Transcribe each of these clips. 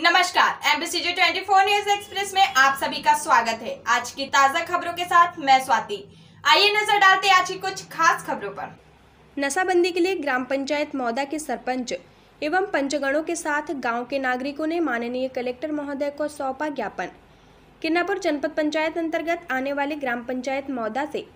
नमस्कार एमबीसीजे 24 news express में आप सभी का स्वागत है आज की ताजा खबरों के साथ मैं स्वाति आइए नजर डालते आज की कुछ खास खबरों पर नशाबंदी के लिए ग्राम पंचायत मौदा के सरपंच एवं पंचगणों के साथ गांव के नागरिकों ने माननीय कलेक्टर महोदय को सौंपा ज्ञापन किन्नापुर जनपद पंचायत अंतर्गत आने वाले ग्राम पंचायत मौदा से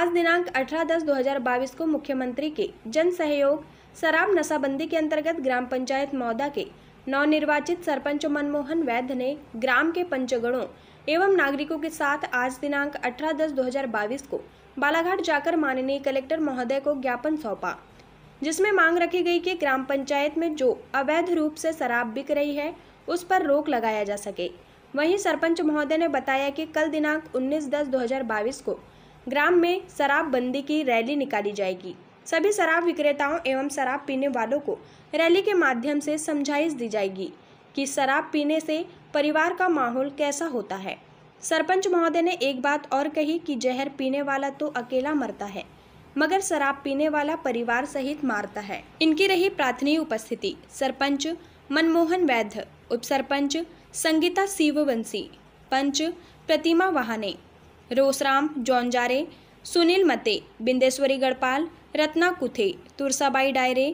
आज दिनांक 18 दस 2022 को मुख्यमंत्री के जन सहयोग शराब नशाबंदी के अंतर्गत ग्राम पंचायत मौदा के नवनिर्वाचित सरपंच मनमोहन वैद्य ने ग्राम के पंचगणों एवं नागरिकों के साथ आज दिनांक 18 दस 2022 को बालाघाट जाकर माननीय कलेक्टर महोदय को ज्ञापन सौंपा जिसमें मांग रखी गई कि ग्राम पंचायत में जो अवैध रूप से शराब बिक रही है उस पर रोक लगाया जा सके वहीं सरपंच महोदय ने बताया कि कल दिनांक 19 दस 2022 को ग्राम में शराबबंदी की रैली निकाली जाएगी सभी शराब विक्रेताओं एवं शराब पीने वालों को रैली के माध्यम से समझाइश दी जाएगी कि शराब पीने से परिवार का माहौल कैसा होता है सरपंच महोदय ने एक बात और कही कि जहर पीने वाला तो अकेला मरता है मगर शराब पीने वाला परिवार सहित मारता है इनकी रही प्रार्थनीय उपस्थिति सरपंच मनमोहन वैद्य उप सरपंच संगीता शिववंशी पंच प्रतिमा वहाने रोसराम जौनजारे सुनील मते बिंदेश्वरी गढ़पाल रत्ना कुथे तुरसाबाई डायरे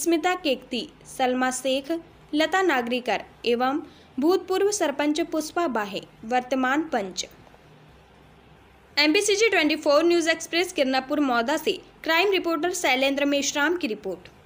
स्मिता केकती सलमा शेख लता नागरीकर एवं भूतपूर्व सरपंच पुष्पा बाहे वर्तमान पंच M B C G twenty four news express Kiranapur Mauda से क्राइम रिपोर्टर शैलेंद्र मेश्राम की रिपोर्ट